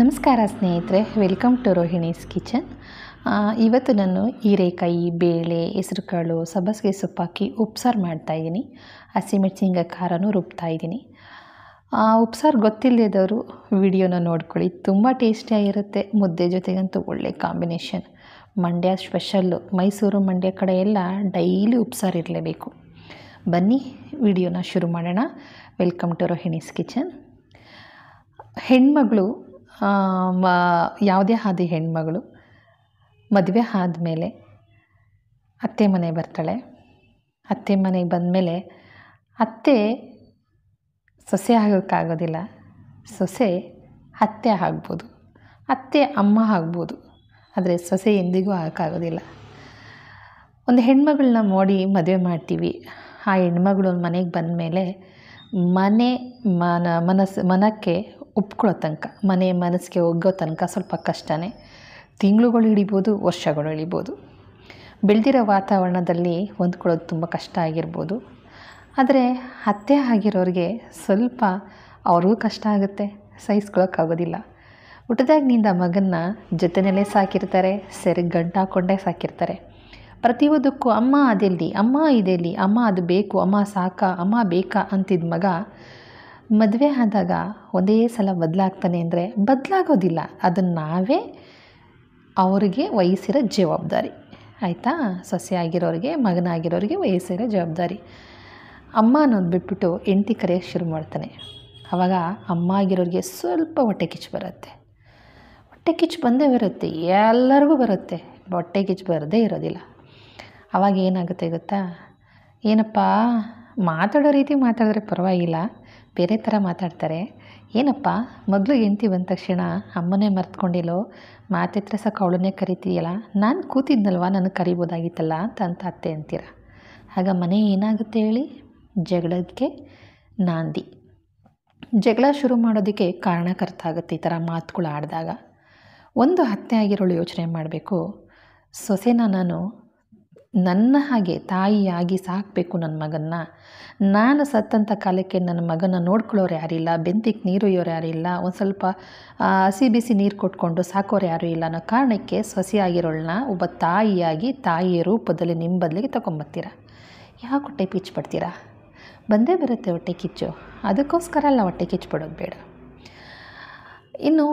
ನಮಸ್ಕಾರ ಸ್ನೇಹಿತರೆ welcome to Rohini's kitchen ಇವತ್ತು ನಾನು ಹೀರೆಕಾಯಿ ಬೇಳೆ ಹೆಸರುಕಾಳು ಸಬ್ಬಸಿಗೆ ಸೊಪ್ಪಾಕಿ ಉಪ್ಸಾರು ಮಾಡ್ತಾಯಿದ್ದೀನಿ ಹಸಿಮೆಣಸಿನ ಖಾರನೂ ರುಬ್ತಾಯಿದ್ದೀನಿ ಉಪ್ಸಾರು ಗೊತ್ತಿಲ್ಲದವರು ವಿಡಿಯೋನ ನೋಡ್ಕೊಳ್ಳಿ ತುಂಬ ಟೇಸ್ಟಿಯಾಗಿರುತ್ತೆ ಮುದ್ದೆ ಜೊತೆಗಂತೂ ಒಳ್ಳೆ ಕಾಂಬಿನೇಷನ್ ಮಂಡ್ಯ ಸ್ಪೆಷಲ್ಲು ಮೈಸೂರು ಮಂಡ್ಯ ಕಡೆ ಎಲ್ಲ ಡೈಲಿ ಉಪ್ಸಾರು ಇರಲೇಬೇಕು ಬನ್ನಿ ವಿಡಿಯೋನ ಶುರು ಮಾಡೋಣ ವೆಲ್ಕಮ್ ಟು ರೋಹಿಣೀಸ್ ಕಿಚನ್ ಹೆಣ್ಮಗಳು ಯಾವುದೇ ಹಾದಿ ಹೆಣ್ಮಗಳು ಮದುವೆ ಆದಮೇಲೆ ಅತ್ತೆ ಮನೆಗೆ ಬರ್ತಾಳೆ ಅತ್ತೆ ಮನೆಗೆ ಬಂದಮೇಲೆ ಅತ್ತೆ ಸೊಸೆ ಆಗೋಕ್ಕಾಗೋದಿಲ್ಲ ಸೊಸೆ ಅತ್ತೆ ಆಗ್ಬೋದು ಅತ್ತೆ ಅಮ್ಮ ಆಗ್ಬೋದು ಆದರೆ ಸೊಸೆ ಎಂದಿಗೂ ಆಗೋಕ್ಕಾಗೋದಿಲ್ಲ ಒಂದು ಹೆಣ್ಮಗಳನ್ನ ನೋಡಿ ಮದುವೆ ಮಾಡ್ತೀವಿ ಆ ಹೆಣ್ಮಗಳು ಮನೆಗೆ ಬಂದಮೇಲೆ ಮನೆ ಮನ ಮನಸ್ಸು ಮನಕ್ಕೆ ಒಪ್ಕೊಳ್ಳೋ ತನಕ ಮನೆ ಮನಸ್ಸಿಗೆ ಒಗ್ಗೋ ತನಕ ಸ್ವಲ್ಪ ಕಷ್ಟನೇ ತಿಂಗಳುಗಳು ಹಿಡಿಬೋದು ವರ್ಷಗಳು ಇಳಿಬೋದು ಬೆಳೆದಿರೋ ವಾತಾವರಣದಲ್ಲಿ ಹೊಂದ್ಕೊಳ್ಳೋದು ತುಂಬ ಕಷ್ಟ ಆಗಿರ್ಬೋದು ಆದರೆ ಅತ್ತೆ ಆಗಿರೋರಿಗೆ ಸ್ವಲ್ಪ ಅವ್ರಿಗೂ ಕಷ್ಟ ಆಗುತ್ತೆ ಸಹಿಸ್ಕೊಳ್ಳೋಕ್ಕಾಗೋದಿಲ್ಲ ಹುಟ್ಟದಾಗಿನಿಂದ ಮಗನ್ನ ಜೊತೆಯಲ್ಲೇ ಸಾಕಿರ್ತಾರೆ ಸೆರೆ ಹಾಕ್ಕೊಂಡೇ ಸಾಕಿರ್ತಾರೆ ಪ್ರತಿಯೊಂದಕ್ಕೂ ಅಮ್ಮ ಅದೆಲ್ಲಿ ಅಮ್ಮ ಇದೆಲ್ಲಿ ಅಮ್ಮ ಅದು ಬೇಕು ಅಮ್ಮ ಸಾಕ ಅಮ್ಮ ಬೇಕಾ ಅಂತಿದ್ದ ಮಗ ಮದುವೆ ಆದಾಗ ಒಂದೇ ಸಲ ಬದಲಾಗ್ತಾನೆ ಅಂದರೆ ಬದಲಾಗೋದಿಲ್ಲ ಅದನ್ನು ನಾವೇ ಅವರಿಗೆ ವಹಿಸಿರೋ ಜವಾಬ್ದಾರಿ ಆಯಿತಾ ಸೊಸೆ ಆಗಿರೋರಿಗೆ ಮಗನಾಗಿರೋರಿಗೆ ವಯಸ್ಸಿರೋ ಜವಾಬ್ದಾರಿ ಅಮ್ಮ ಅನ್ನೋದು ಬಿಟ್ಬಿಟ್ಟು ಹೆಂಡತಿ ಕರೆಯೋಕ್ಕೆ ಶುರು ಮಾಡ್ತಾನೆ ಆವಾಗ ಅಮ್ಮ ಆಗಿರೋರಿಗೆ ಸ್ವಲ್ಪ ಹೊಟ್ಟೆ ಕಿಚ್ಚು ಬರುತ್ತೆ ಹೊಟ್ಟೆ ಕಿಚ್ಚು ಬಂದೇ ಬರುತ್ತೆ ಎಲ್ಲರಿಗೂ ಬರುತ್ತೆ ಹೊಟ್ಟೆ ಕಿಚ್ಚು ಬರದೇ ಇರೋದಿಲ್ಲ ಆವಾಗ ಏನಾಗುತ್ತೆ ಗೊತ್ತಾ ಏನಪ್ಪ ಮಾತಾಡೋ ರೀತಿ ಮಾತಾಡಿದ್ರೆ ಪರವಾಗಿಲ್ಲ ಬೇರೆ ಥರ ಮಾತಾಡ್ತಾರೆ ಏನಪ್ಪ ಮೊದಲು ಹೆಂಡ್ತಿ ಬಂದ ತಕ್ಷಣ ಅಮ್ಮನೇ ಮರ್ತ್ಕೊಂಡಿಲ್ಲೋ ಮಾತೆತ್ರ ಸಾಕು ಅವಳನ್ನೇ ಕರಿತೀಯಲ್ಲ ನಾನು ಕೂತಿದ್ನಲ್ವ ನನಗೆ ಕರಿಬೋದಾಗಿತ್ತಲ್ಲ ಅಂತ ಅಂತ ಅತ್ತೆ ಅಂತೀರ ಆಗ ಮನೆ ಏನಾಗುತ್ತೆ ಹೇಳಿ ಜಗಳಕ್ಕೆ ನಾಂದಿ ಜಗಳ ಶುರು ಮಾಡೋದಕ್ಕೆ ಕಾರಣಕರ್ತ ಆಗುತ್ತೆ ಈ ಥರ ಮಾತುಗಳು ಆಡಿದಾಗ ಒಂದು ಹತ್ಯೆ ಆಗಿರೋಳು ಯೋಚನೆ ಮಾಡಬೇಕು ಸೊಸೆನ ನಾನು ನನ್ನ ಹಾಗೆ ತಾಯಿಯಾಗಿ ಸಾಕಬೇಕು ನನ್ನ ಮಗನ್ನ ನಾನು ಸತ್ತಂಥ ಕಾಲಕ್ಕೆ ನನ್ನ ಮಗನ ನೋಡ್ಕೊಳ್ಳೋರು ಯಾರಿಲ್ಲ ನೀರು ಒಯ್ಯೋರು ಯಾರಿಲ್ಲ ಒಂದು ಸ್ವಲ್ಪ ಹಸಿ ಬಿಸಿ ನೀರು ಕೊಟ್ಕೊಂಡು ಸಾಕೋರು ಯಾರೂ ಇಲ್ಲ ಅನ್ನೋ ಕಾರಣಕ್ಕೆ ಸೊಸೆಯಾಗಿರೋಳನ್ನ ಒಬ್ಬ ತಾಯಿಯಾಗಿ ತಾಯಿಯ ರೂಪದಲ್ಲಿ ನಿಮ್ಮ ಬದಲಿಗೆ ತಗೊಂಬರ್ತೀರ ಯಾವ ಹೊಟ್ಟೆ ಪಿಚ್ ಪಡ್ತೀರಾ ಬಂದೇ ಬರುತ್ತೆ ಹೊಟ್ಟೆ ಕಿಚ್ಚು ಅದಕ್ಕೋಸ್ಕರ ಅಲ್ಲ ಹೊಟ್ಟೆ ಕಿಚ್ಚು ಪಡೋದು ಬೇಡ ಇನ್ನು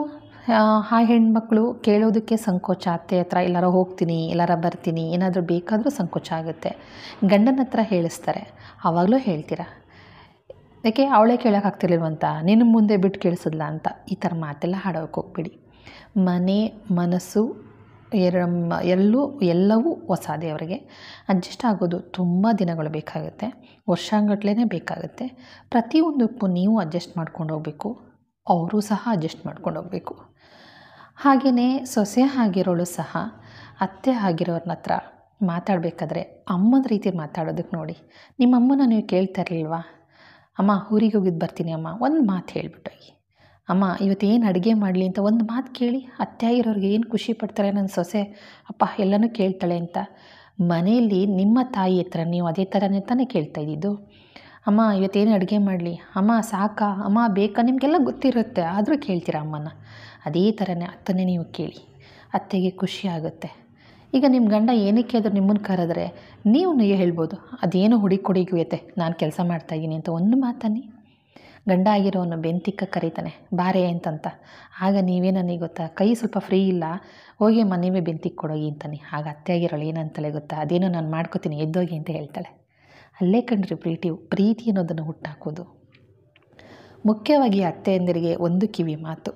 ಆ ಹೆಣ್ಮಕ್ಳು ಕೇಳೋದಕ್ಕೆ ಸಂಕೋಚ ಅತ್ತೆ ಹತ್ರ ಎಲ್ಲಾರ ಹೋಗ್ತೀನಿ ಎಲ್ಲಾರ ಬರ್ತೀನಿ ಏನಾದರೂ ಬೇಕಾದರೂ ಸಂಕೋಚ ಆಗುತ್ತೆ ಗಂಡನ ಹತ್ರ ಹೇಳಿಸ್ತಾರೆ ಆವಾಗಲೂ ಹೇಳ್ತೀರಾ ಯಾಕೆ ಅವಳೇ ಕೇಳೋಕ್ಕಾಗ್ತಿರ್ಲಿಲ್ವಂತ ನಿನ್ನ ಮುಂದೆ ಬಿಟ್ಟು ಕೇಳಿಸಿದ್ಲ ಅಂತ ಈ ಥರ ಮಾತೆಲ್ಲ ಹಾಡೋಕೆ ಹೋಗ್ಬಿಡಿ ಮನೆ ಮನಸ್ಸು ಎರ ಎಲ್ಲೂ ಎಲ್ಲವೂ ಹೊಸ ಅವರಿಗೆ ಅಡ್ಜಸ್ಟ್ ಆಗೋದು ತುಂಬ ದಿನಗಳು ಬೇಕಾಗುತ್ತೆ ವರ್ಷಾಂಗಟ್ಲೇ ಬೇಕಾಗುತ್ತೆ ಪ್ರತಿಯೊಂದಕ್ಕೂ ನೀವು ಅಡ್ಜಸ್ಟ್ ಮಾಡ್ಕೊಂಡು ಹೋಗಬೇಕು ಅವರು ಸಹ ಅಡ್ಜಸ್ಟ್ ಮಾಡ್ಕೊಂಡು ಹೋಗಬೇಕು ಹಾಗೆಯೇ ಸೊಸೆ ಆಗಿರೋಳು ಸಹ ಅತ್ತೆ ಆಗಿರೋರ್ನ ಹತ್ರ ಮಾತಾಡಬೇಕಾದ್ರೆ ಅಮ್ಮನ ರೀತಿ ಮಾತಾಡೋದಕ್ಕೆ ನೋಡಿ ನಿಮ್ಮಮ್ಮನ ನೀವು ಕೇಳ್ತಾ ಇರಲಿಲ್ವಾ ಅಮ್ಮ ಊರಿಗೆ ಹೋಗಿದ್ದು ಬರ್ತೀನಿ ಅಮ್ಮ ಒಂದು ಮಾತು ಹೇಳಿಬಿಟ್ಟೋಗಿ ಅಮ್ಮ ಇವತ್ತು ಏನು ಅಡುಗೆ ಮಾಡಲಿ ಅಂತ ಒಂದು ಮಾತು ಕೇಳಿ ಅತ್ತೆ ಆಗಿರೋರಿಗೆ ಏನು ಖುಷಿ ಪಡ್ತಾರೆ ನನ್ನ ಸೊಸೆ ಅಪ್ಪ ಎಲ್ಲನೂ ಕೇಳ್ತಾಳೆ ಅಂತ ಮನೆಯಲ್ಲಿ ನಿಮ್ಮ ತಾಯಿ ಹತ್ರ ನೀವು ಅದೇ ಥರನೇ ತಾನೇ ಕೇಳ್ತಾ ಇದ್ದಿದ್ದು ಅಮ್ಮ ಇವತ್ತೇನು ಅಡುಗೆ ಮಾಡಲಿ ಅಮ್ಮ ಸಾಕಾ ಅಮ್ಮ ಬೇಕಾ ನಿಮಗೆಲ್ಲ ಗೊತ್ತಿರುತ್ತೆ ಆದರೂ ಕೇಳ್ತೀರಾ ಅಮ್ಮನ ಅದೇ ಥರನೇ ಅತ್ತನೇ ನೀವು ಕೇಳಿ ಅತ್ತೆಗೆ ಖುಷಿ ಆಗುತ್ತೆ ಈಗ ನಿಮ್ಮ ಗಂಡ ಏನಕ್ಕೆ ಅದು ನಿಮ್ಮನ್ನು ಕರೆದ್ರೆ ನೀವು ಹೇಳ್ಬೋದು ಅದೇನು ಹುಡಿ ಕುಡಿಗುಯತೆ ನಾನು ಕೆಲಸ ಮಾಡ್ತಾಯಿದ್ದೀನಿ ಅಂತ ಒಂದು ಮಾತನ್ನಿ ಗಂಡ ಆಗಿರೋನು ಬೆಂತಿಕ್ಕ ಕರೀತಾನೆ ಬಾರೆ ಅಂತಂತ ಆಗ ನೀವೇ ನನಗೆ ಗೊತ್ತಾ ಕೈ ಸ್ವಲ್ಪ ಫ್ರೀ ಇಲ್ಲ ಹೋಗಿ ಮನೆಯೇ ಬೆಂತಿಕ್ ಕೊಡೋಗಿ ಅಂತಾನೆ ಆಗ ಅತ್ತೆ ಆಗಿರೋಳು ಏನಂತಲೇ ಗೊತ್ತಾ ಅದೇನೋ ನಾನು ಮಾಡ್ಕೋತೀನಿ ಎದ್ದೋಗಿ ಅಂತ ಹೇಳ್ತಾಳೆ ಅಲ್ಲೇ ಕಂಡ್ರಿ ಪ್ರೀತಿ ಪ್ರೀತಿ ಅನ್ನೋದನ್ನು ಹುಟ್ಟಾಕೋದು ಮುಖ್ಯವಾಗಿ ಅತ್ತೆಯಂದಿರಿಗೆ ಒಂದು ಕಿವಿ ಮಾತು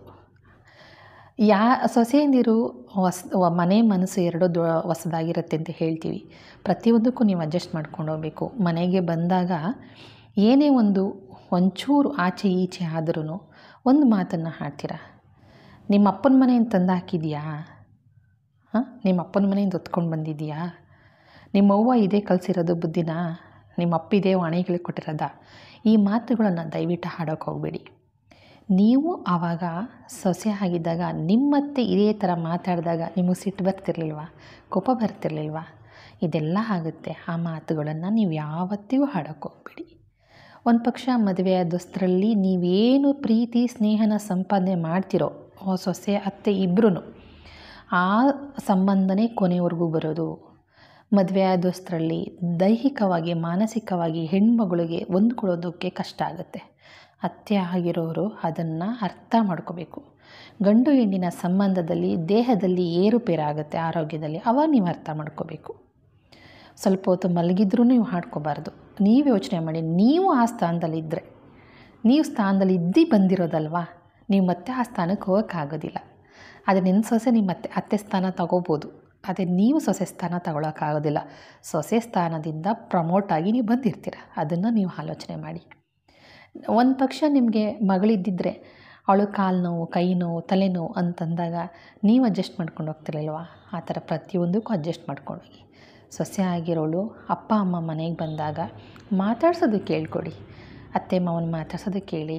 ಯಾ ಸೊಸೆಯಂದಿರು ಹೊಸ ಮನೆ ಮನಸ್ಸು ಎರಡೂ ದೊ ಹೊಸದಾಗಿರುತ್ತೆ ಅಂತ ಹೇಳ್ತೀವಿ ಪ್ರತಿಯೊಂದಕ್ಕೂ ನೀವು ಅಡ್ಜಸ್ಟ್ ಮಾಡ್ಕೊಂಡು ಹೋಗಬೇಕು ಮನೆಗೆ ಬಂದಾಗ ಏನೇ ಒಂದು ಒಂಚೂರು ಆಚೆ ಈಚೆ ಆದ್ರೂ ಒಂದು ಮಾತನ್ನು ಹಾಡ್ತೀರ ನಿಮ್ಮ ಅಪ್ಪನ ಮನೆಯಿಂದ ತಂದು ಹಾಕಿದ್ಯಾ ಹಾಂ ನಿಮ್ಮ ಅಪ್ಪನ ಮನೆಯಿಂದ ಹೊತ್ಕೊಂಡು ಬಂದಿದೆಯಾ ನಿಮ್ಮವ್ವ ಇದೇ ಕಲಸಿರೋದು ಬುದ್ಧಿನಾ ನಿಮ್ಮ ಇದೇ ವಾಣಿಗಳಿಗೆ ಕೊಟ್ಟಿರೋದ ಈ ಮಾತುಗಳನ್ನು ದಯವಿಟ್ಟು ಹಾಡೋಕೆ ಹೋಗಬೇಡಿ ನೀವು ಆವಾಗ ಸೊಸೆ ಆಗಿದ್ದಾಗ ನಿಮ್ಮತ್ತೆ ಇದೇ ಥರ ಮಾತಾಡಿದಾಗ ನಿಮಗೆ ಸಿಟ್ಟು ಬರ್ತಿರ್ಲಿಲ್ವ ಕೋಪ ಬರ್ತಿರ್ಲಿಲ್ವಾ ಇದೆಲ್ಲ ಆಗುತ್ತೆ ಆ ಮಾತುಗಳನ್ನು ನೀವು ಯಾವತ್ತಿಗೂ ಹಾಡೋಕೆ ಹೋಗಬೇಡಿ ಒಂದು ಪಕ್ಷ ಮದುವೆಯಾದಷ್ಟರಲ್ಲಿ ನೀವೇನು ಪ್ರೀತಿ ಸ್ನೇಹನ ಸಂಪಾದನೆ ಮಾಡ್ತಿರೋ ಸೊಸೆ ಅತ್ತೆ ಇಬ್ಬರೂ ಆ ಸಂಬಂಧನೇ ಕೊನೆವರೆಗೂ ಬರೋದು ಮದುವೆ ಆದಷ್ಟರಲ್ಲಿ ದೈಹಿಕವಾಗಿ ಮಾನಸಿಕವಾಗಿ ಹೆಣ್ಮಗಳಿಗೆ ಹೊಂದ್ಕೊಳ್ಳೋದಕ್ಕೆ ಕಷ್ಟ ಆಗುತ್ತೆ ಅತ್ತೆ ಆಗಿರೋರು ಅದನ್ನು ಅರ್ಥ ಮಾಡ್ಕೋಬೇಕು ಗಂಡು ಹೆಣ್ಣಿನ ಸಂಬಂಧದಲ್ಲಿ ದೇಹದಲ್ಲಿ ಏರುಪೇರಾಗುತ್ತೆ ಆರೋಗ್ಯದಲ್ಲಿ ಅವಾಗ ನೀವು ಅರ್ಥ ಮಾಡ್ಕೋಬೇಕು ಸ್ವಲ್ಪ ಹೊತ್ತು ಮಲಗಿದ್ರೂ ನೀವು ಹಾಡ್ಕೋಬಾರ್ದು ನೀವು ಯೋಚನೆ ಮಾಡಿ ನೀವು ಆ ಸ್ಥಾನದಲ್ಲಿದ್ದರೆ ನೀವು ಸ್ಥಾನದಲ್ಲಿ ಇದ್ದೀ ಬಂದಿರೋದಲ್ವಾ ನೀವು ಮತ್ತೆ ಆ ಸ್ಥಾನಕ್ಕೆ ಹೋಗೋಕ್ಕಾಗೋದಿಲ್ಲ ಅದನ್ನ ಸೊಸೆ ನೀವು ಮತ್ತೆ ಅತ್ತೆ ಸ್ಥಾನ ತಗೋಬೋದು ಅದೇ ನೀವು ಸೊಸೆ ಸ್ಥಾನ ತಗೊಳಕ್ಕಾಗೋದಿಲ್ಲ ಸೊಸೆ ಸ್ಥಾನದಿಂದ ಪ್ರಮೋಟ್ ಆಗಿ ನೀವು ಬಂದಿರ್ತೀರ ಅದನ್ನು ನೀವು ಆಲೋಚನೆ ಮಾಡಿ ಒಂದು ಪಕ್ಷ ನಿಮಗೆ ಮಗಳಿದ್ದಿದ್ರೆ ಅವಳು ಕಾಲು ನೋವು ಕೈ ನೋವು ತಲೆನೋವು ಅಂತಂದಾಗ ನೀವು ಅಡ್ಜಸ್ಟ್ ಮಾಡ್ಕೊಂಡು ಹೋಗ್ತಿರಲ್ವ ಆ ಥರ ಪ್ರತಿಯೊಂದಕ್ಕೂ ಅಡ್ಜಸ್ಟ್ ಮಾಡ್ಕೊಂಡು ಹೋಗಿ ಸೊಸೆ ಆಗಿರೋಳು ಅಪ್ಪ ಅಮ್ಮ ಮನೆಗೆ ಬಂದಾಗ ಮಾತಾಡ್ಸೋದು ಕೇಳ್ಕೊಡಿ ಅತ್ತೆ ಮಾವನ ಮಾತಾಡ್ಸೋದು ಕೇಳಿ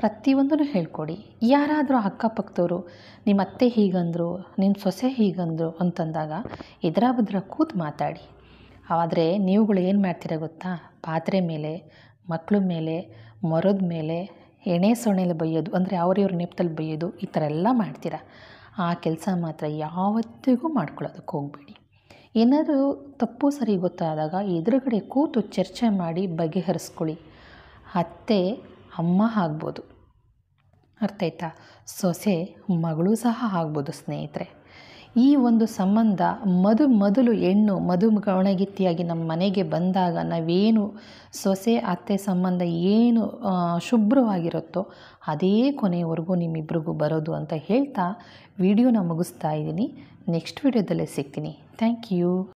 ಪ್ರತಿಯೊಂದನ್ನು ಹೇಳ್ಕೊಡಿ ಯಾರಾದರೂ ಅಕ್ಕಪಕ್ಕದವರು ನಿಮ್ಮ ಅತ್ತೆ ಹೀಗಂದರು ನಿಮ್ಮ ಸೊಸೆ ಹೀಗಂದರು ಅಂತಂದಾಗ ಇದರ ಬದ್ರ ಕೂತು ಮಾತಾಡಿ ಆದರೆ ನೀವುಗಳು ಏನು ಮಾಡ್ತೀರ ಗೊತ್ತಾ ಪಾತ್ರೆ ಮೇಲೆ ಮಕ್ಕಳ ಮೇಲೆ ಮರದ ಮೇಲೆ ಎಣೆ ಸೊಣೆಯಲ್ಲಿ ಬೈಯೋದು ಅಂದರೆ ಇವ್ರ ನೆಪದಲ್ಲಿ ಬೈಯೋದು ಈ ಥರ ಎಲ್ಲ ಮಾಡ್ತೀರ ಆ ಕೆಲಸ ಮಾತ್ರ ಯಾವತ್ತಿಗೂ ಮಾಡ್ಕೊಳ್ಳೋದಕ್ಕೆ ಹೋಗಬೇಡಿ ಏನಾದರೂ ತಪ್ಪು ಸರಿ ಗೊತ್ತಾದಾಗ ಎದುರುಗಡೆ ಕೂತು ಚರ್ಚೆ ಮಾಡಿ ಬಗೆಹರಿಸ್ಕೊಳ್ಳಿ ಅತ್ತೆ ಅಮ್ಮ ಆಗ್ಬೋದು ಆಯ್ತಾ ಸೊಸೆ ಮಗಳು ಸಹ ಆಗ್ಬೋದು ಸ್ನೇಹಿತರೆ ಈ ಒಂದು ಸಂಬಂಧ ಮದು ಮೊದಲು ಹೆಣ್ಣು ಒಣಗಿತ್ತಿಯಾಗಿ ನಮ್ಮ ಮನೆಗೆ ಬಂದಾಗ ನಾವೇನು ಸೊಸೆ ಅತ್ತೆ ಸಂಬಂಧ ಏನು ಶುಭ್ರವಾಗಿರುತ್ತೋ ಅದೇ ಕೊನೆಯವರೆಗೂ ನಿಮ್ಮಿಬ್ರಿಗೂ ಬರೋದು ಅಂತ ಹೇಳ್ತಾ ವಿಡಿಯೋನ ಮುಗಿಸ್ತಾ ಇದ್ದೀನಿ ನೆಕ್ಸ್ಟ್ ವಿಡಿಯೋದಲ್ಲೇ ಸಿಗ್ತೀನಿ ಥ್ಯಾಂಕ್ ಯು